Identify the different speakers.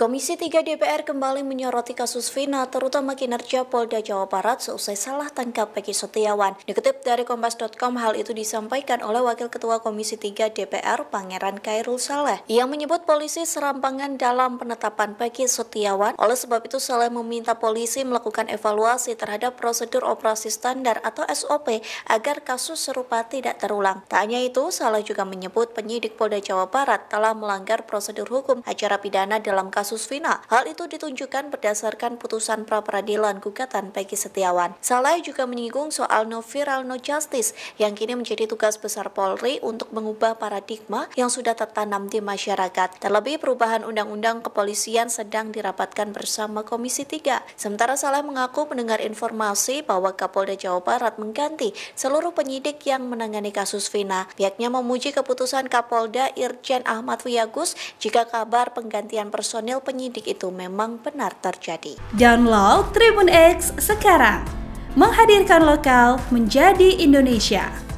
Speaker 1: Komisi 3 DPR kembali menyoroti kasus Vina, terutama kinerja Polda Jawa Barat seusai salah tangkap Peggy Setiawan. Dikutip dari Kompas.com, hal itu disampaikan oleh Wakil Ketua Komisi 3 DPR, Pangeran Kairul Saleh. Ia menyebut polisi serampangan dalam penetapan Peggy Setiawan. Oleh sebab itu, Saleh meminta polisi melakukan evaluasi terhadap prosedur operasi standar atau SOP agar kasus serupa tidak terulang. Tak hanya itu, Saleh juga menyebut penyidik Polda Jawa Barat telah melanggar prosedur hukum acara pidana dalam kasus kasus Vina. Hal itu ditunjukkan berdasarkan putusan pra peradilan gugatan Peggy Setiawan. Saleh juga menyinggung soal no viral no justice yang kini menjadi tugas besar Polri untuk mengubah paradigma yang sudah tertanam di masyarakat. Terlebih perubahan undang-undang kepolisian sedang dirapatkan bersama Komisi 3. Sementara Saleh mengaku mendengar informasi bahwa Kapolda Jawa Barat mengganti seluruh penyidik yang menangani kasus Vina. Pihaknya memuji keputusan Kapolda Irjen Ahmad Wiyagus jika kabar penggantian personil atau penyidik itu memang benar terjadi.
Speaker 2: Download Tribun X sekarang, menghadirkan lokal menjadi Indonesia.